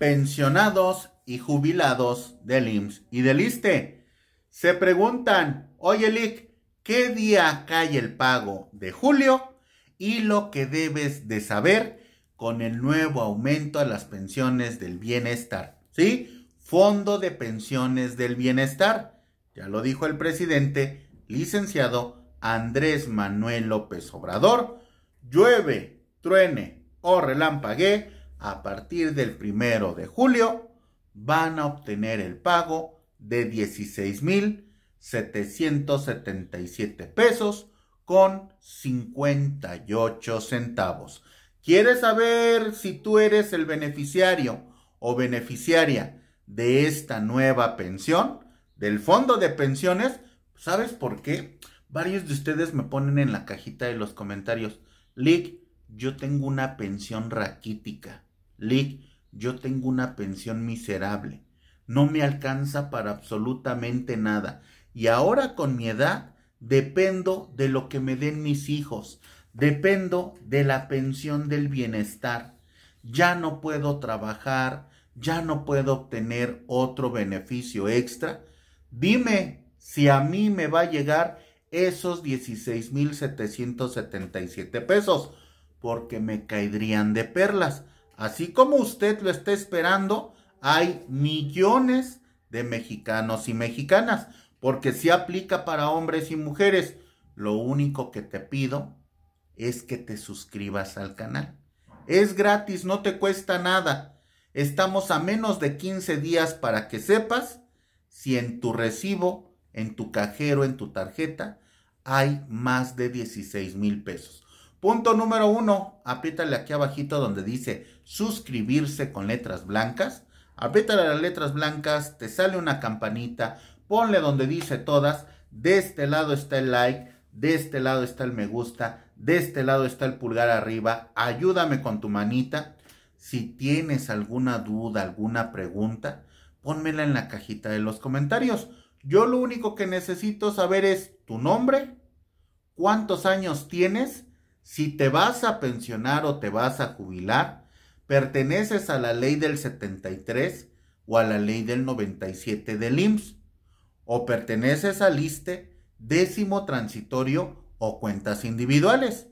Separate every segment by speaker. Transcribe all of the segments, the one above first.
Speaker 1: pensionados y jubilados del IMSS y del ISTE. Se preguntan, oye Lic ¿qué día cae el pago de julio? Y lo que debes de saber con el nuevo aumento a las pensiones del bienestar, ¿sí? Fondo de pensiones del bienestar. Ya lo dijo el presidente, licenciado Andrés Manuel López Obrador. Llueve, truene o relampaguee, a partir del primero de julio van a obtener el pago de 16.777 pesos con 58 centavos. ¿Quieres saber si tú eres el beneficiario o beneficiaria de esta nueva pensión del fondo de pensiones? ¿Sabes por qué? Varios de ustedes me ponen en la cajita de los comentarios, Lick, yo tengo una pensión raquítica yo tengo una pensión miserable. No me alcanza para absolutamente nada. Y ahora con mi edad dependo de lo que me den mis hijos. Dependo de la pensión del bienestar. Ya no puedo trabajar, ya no puedo obtener otro beneficio extra. Dime si a mí me va a llegar esos 16.777 pesos, porque me caerían de perlas. Así como usted lo está esperando, hay millones de mexicanos y mexicanas, porque si aplica para hombres y mujeres. Lo único que te pido es que te suscribas al canal. Es gratis, no te cuesta nada. Estamos a menos de 15 días para que sepas si en tu recibo, en tu cajero, en tu tarjeta, hay más de 16 mil pesos. Punto número uno, apriétale aquí abajito donde dice suscribirse con letras blancas. Apriétale las letras blancas, te sale una campanita, ponle donde dice todas. De este lado está el like, de este lado está el me gusta, de este lado está el pulgar arriba. Ayúdame con tu manita. Si tienes alguna duda, alguna pregunta, pónmela en la cajita de los comentarios. Yo lo único que necesito saber es tu nombre, cuántos años tienes si te vas a pensionar o te vas a jubilar, perteneces a la ley del 73 o a la ley del 97 del IMSS, o perteneces al liste décimo transitorio o cuentas individuales.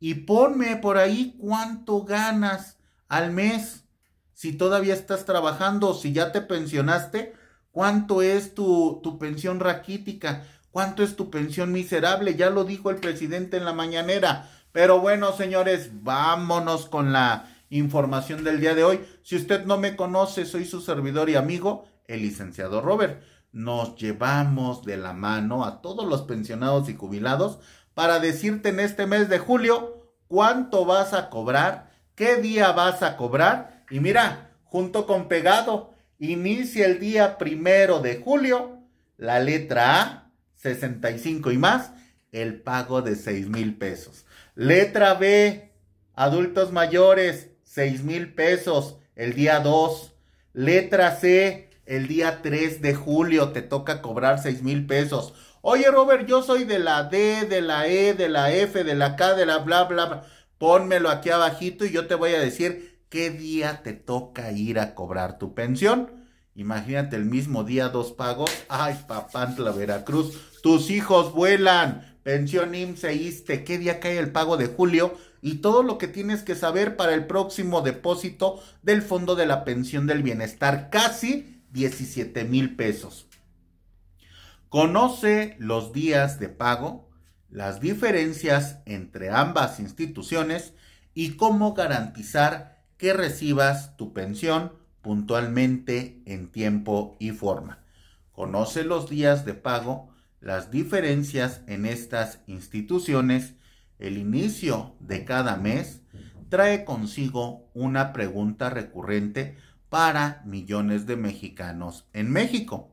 Speaker 1: Y ponme por ahí cuánto ganas al mes. Si todavía estás trabajando, si ya te pensionaste, cuánto es tu, tu pensión raquítica, cuánto es tu pensión miserable. Ya lo dijo el presidente en la mañanera. Pero bueno, señores, vámonos con la información del día de hoy. Si usted no me conoce, soy su servidor y amigo, el licenciado Robert. Nos llevamos de la mano a todos los pensionados y jubilados para decirte en este mes de julio cuánto vas a cobrar, qué día vas a cobrar. Y mira, junto con pegado, inicia el día primero de julio la letra A, 65 y más, el pago de 6 mil pesos. Letra B, adultos mayores, 6 mil pesos el día 2. Letra C, el día 3 de julio te toca cobrar 6 mil pesos. Oye, Robert, yo soy de la D, de la E, de la F, de la K, de la bla, bla, bla. Pónmelo aquí abajito y yo te voy a decir qué día te toca ir a cobrar tu pensión. Imagínate el mismo día, dos pagos. Ay, papá, la Veracruz, tus hijos vuelan pensión IMSS ISTE, e, qué día cae el pago de julio y todo lo que tienes que saber para el próximo depósito del Fondo de la Pensión del Bienestar, casi 17 mil pesos. Conoce los días de pago, las diferencias entre ambas instituciones y cómo garantizar que recibas tu pensión puntualmente en tiempo y forma. Conoce los días de pago, las diferencias en estas instituciones, el inicio de cada mes trae consigo una pregunta recurrente para millones de mexicanos en México.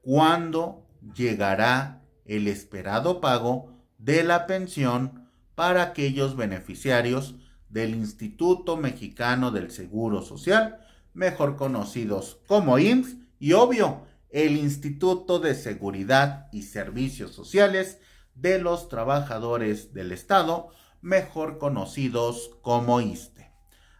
Speaker 1: ¿Cuándo llegará el esperado pago de la pensión para aquellos beneficiarios del Instituto Mexicano del Seguro Social, mejor conocidos como IMSS, y obvio, el Instituto de Seguridad y Servicios Sociales de los Trabajadores del Estado, mejor conocidos como ISTE.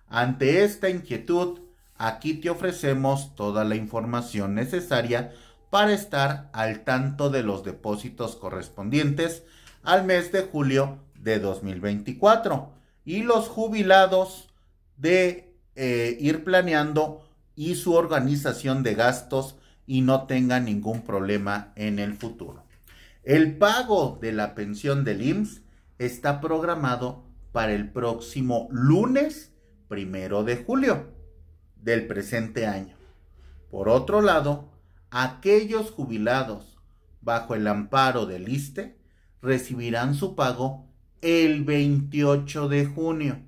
Speaker 1: Ante esta inquietud, aquí te ofrecemos toda la información necesaria para estar al tanto de los depósitos correspondientes al mes de julio de 2024 y los jubilados de eh, ir planeando y su organización de gastos y no tenga ningún problema en el futuro. El pago de la pensión del IMSS está programado para el próximo lunes primero de julio del presente año. Por otro lado, aquellos jubilados bajo el amparo del ISTE recibirán su pago el 28 de junio.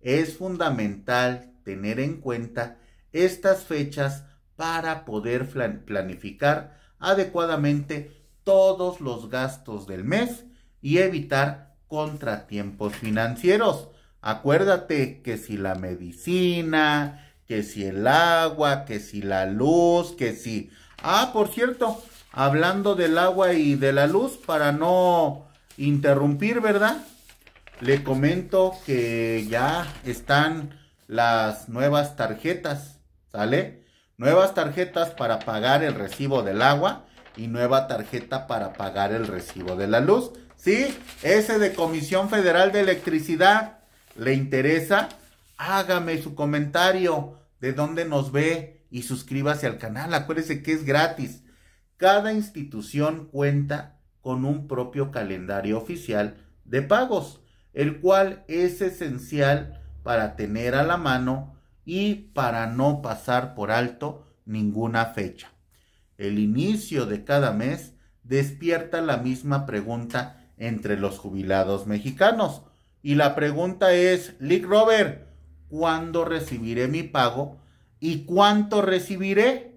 Speaker 1: Es fundamental tener en cuenta estas fechas para poder planificar adecuadamente todos los gastos del mes y evitar contratiempos financieros. Acuérdate que si la medicina, que si el agua, que si la luz, que si... Ah, por cierto, hablando del agua y de la luz, para no interrumpir, ¿verdad? Le comento que ya están las nuevas tarjetas, ¿sale? Nuevas tarjetas para pagar el recibo del agua y nueva tarjeta para pagar el recibo de la luz. ¿Sí? Ese de Comisión Federal de Electricidad. ¿Le interesa? Hágame su comentario de dónde nos ve y suscríbase al canal. Acuérdese que es gratis. Cada institución cuenta con un propio calendario oficial de pagos, el cual es esencial para tener a la mano y para no pasar por alto ninguna fecha. El inicio de cada mes despierta la misma pregunta entre los jubilados mexicanos. Y la pregunta es, Lick Robert, ¿cuándo recibiré mi pago? ¿Y cuánto recibiré?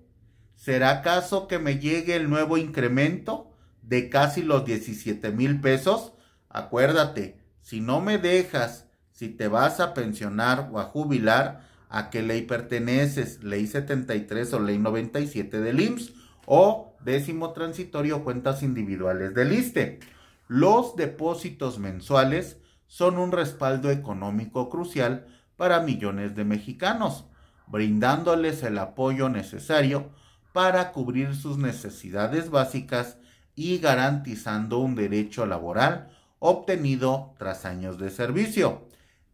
Speaker 1: ¿Será acaso que me llegue el nuevo incremento de casi los 17 mil pesos? Acuérdate, si no me dejas, si te vas a pensionar o a jubilar, a qué ley perteneces, ley 73 o ley 97 del IMSS o décimo transitorio cuentas individuales del ISTE. Los depósitos mensuales son un respaldo económico crucial para millones de mexicanos, brindándoles el apoyo necesario para cubrir sus necesidades básicas y garantizando un derecho laboral obtenido tras años de servicio.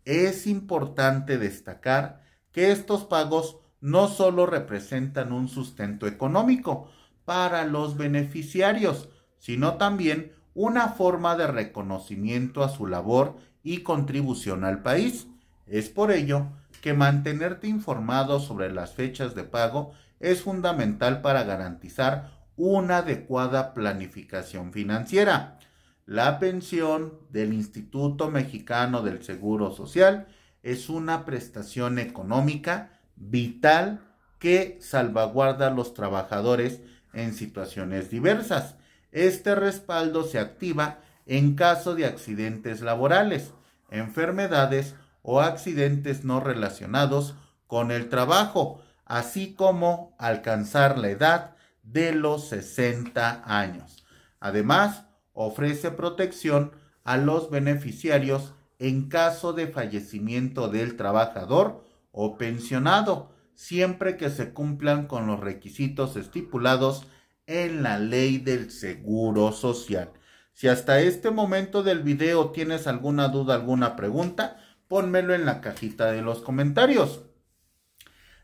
Speaker 1: Es importante destacar que estos pagos no solo representan un sustento económico para los beneficiarios, sino también una forma de reconocimiento a su labor y contribución al país. Es por ello que mantenerte informado sobre las fechas de pago es fundamental para garantizar una adecuada planificación financiera. La pensión del Instituto Mexicano del Seguro Social es una prestación económica vital que salvaguarda a los trabajadores en situaciones diversas. Este respaldo se activa en caso de accidentes laborales, enfermedades o accidentes no relacionados con el trabajo, así como alcanzar la edad de los 60 años. Además, ofrece protección a los beneficiarios en caso de fallecimiento del trabajador o pensionado, siempre que se cumplan con los requisitos estipulados en la ley del seguro social. Si hasta este momento del video tienes alguna duda, alguna pregunta, ponmelo en la cajita de los comentarios.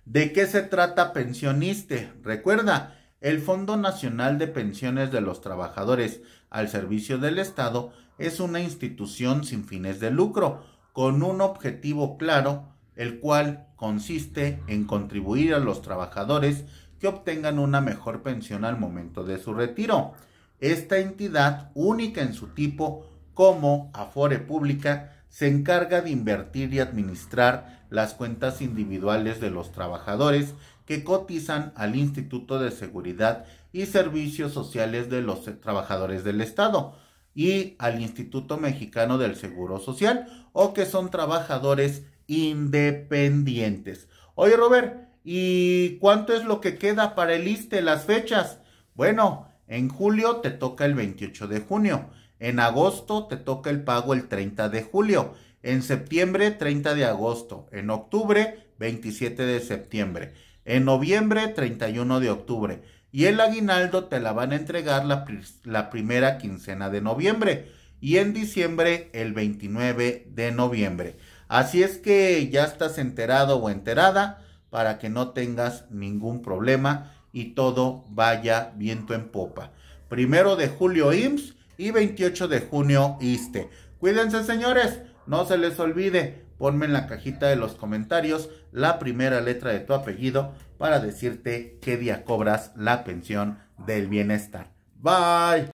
Speaker 1: ¿De qué se trata pensioniste? Recuerda, el Fondo Nacional de Pensiones de los Trabajadores al Servicio del Estado es una institución sin fines de lucro, con un objetivo claro, el cual consiste en contribuir a los trabajadores que obtengan una mejor pensión al momento de su retiro. Esta entidad, única en su tipo como Afore Pública, se encarga de invertir y administrar las cuentas individuales de los trabajadores que cotizan al Instituto de Seguridad y Servicios Sociales de los Trabajadores del Estado, y al Instituto Mexicano del Seguro Social o que son trabajadores independientes. Oye, Robert, ¿y cuánto es lo que queda para el ISTE, las fechas? Bueno, en julio te toca el 28 de junio, en agosto te toca el pago el 30 de julio, en septiembre 30 de agosto, en octubre 27 de septiembre, en noviembre 31 de octubre, y el aguinaldo te la van a entregar la, primera quincena de noviembre y en diciembre el 29 de noviembre. Así es que ya estás enterado o enterada para que no tengas ningún problema y todo vaya viento en popa. Primero de julio IMSS y 28 de junio ISTE. Cuídense señores, no se les olvide, ponme en la cajita de los comentarios la primera letra de tu apellido para decirte qué día cobras la pensión del bienestar. Bye.